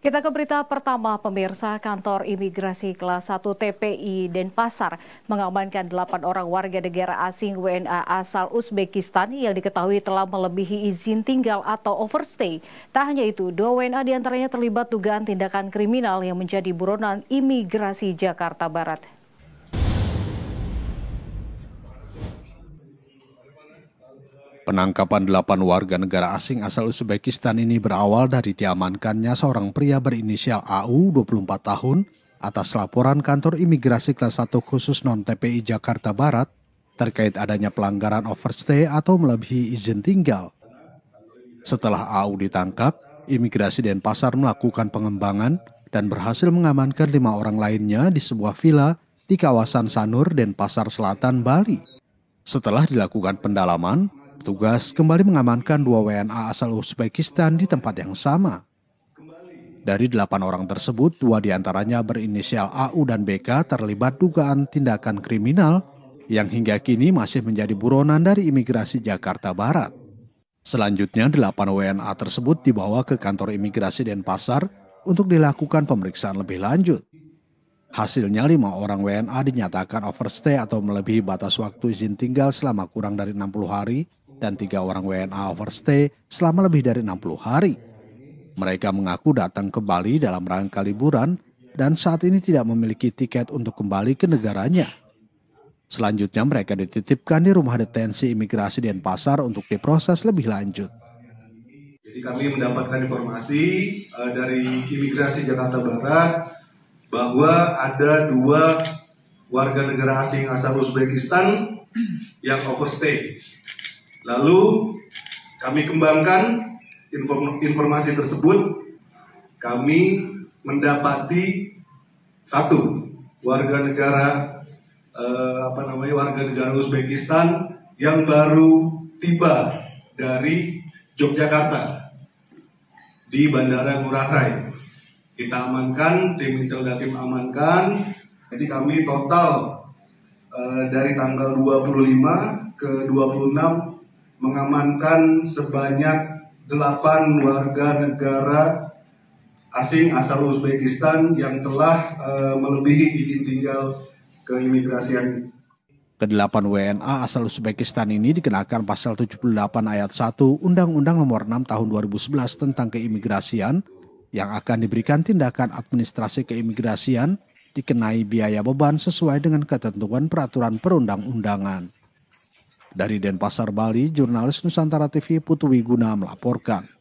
Kita ke berita pertama, pemirsa kantor imigrasi kelas 1 TPI Denpasar mengamankan 8 orang warga negara asing WNA asal Uzbekistan yang diketahui telah melebihi izin tinggal atau overstay. Tak hanya itu, dua WNA diantaranya terlibat dugaan tindakan kriminal yang menjadi buronan imigrasi Jakarta Barat. Penangkapan delapan warga negara asing asal Uzbekistan ini berawal dari diamankannya seorang pria berinisial AU 24 tahun atas laporan kantor imigrasi kelas 1 khusus non-TPI Jakarta Barat terkait adanya pelanggaran overstay atau melebihi izin tinggal. Setelah AU ditangkap, imigrasi Denpasar melakukan pengembangan dan berhasil mengamankan lima orang lainnya di sebuah villa di kawasan Sanur, Denpasar Selatan, Bali. Setelah dilakukan pendalaman, Petugas kembali mengamankan dua WNA asal Uzbekistan di tempat yang sama. Dari delapan orang tersebut, dua diantaranya berinisial AU dan BK terlibat dugaan tindakan kriminal yang hingga kini masih menjadi buronan dari imigrasi Jakarta Barat. Selanjutnya, delapan WNA tersebut dibawa ke kantor imigrasi Denpasar untuk dilakukan pemeriksaan lebih lanjut. Hasilnya lima orang WNA dinyatakan overstay atau melebihi batas waktu izin tinggal selama kurang dari 60 hari dan tiga orang WNA overstay selama lebih dari 60 hari. Mereka mengaku datang ke Bali dalam rangka liburan dan saat ini tidak memiliki tiket untuk kembali ke negaranya. Selanjutnya mereka dititipkan di rumah detensi imigrasi Denpasar untuk diproses lebih lanjut. Jadi kami mendapatkan informasi eh, dari imigrasi Jakarta Barat bahwa ada dua warga negara asing asal Uzbekistan yang overstay Lalu kami kembangkan informasi tersebut. Kami mendapati satu warga negara eh, apa namanya warga negara Uzbekistan yang baru tiba dari Yogyakarta di Bandara Ngurah Rai. Kita amankan, tim intel tim amankan. Jadi kami total eh, dari tanggal 25 ke 26 mengamankan sebanyak 8 warga negara asing asal Uzbekistan yang telah e, melebihi izin tinggal keimigrasian. Kedelapan WNA asal Uzbekistan ini dikenakan pasal 78 ayat 1 Undang-Undang Nomor 6 Tahun 2011 tentang keimigrasian yang akan diberikan tindakan administrasi keimigrasian dikenai biaya beban sesuai dengan ketentuan peraturan perundang-undangan. Dari Denpasar, Bali, jurnalis Nusantara TV Putu Wiguna melaporkan.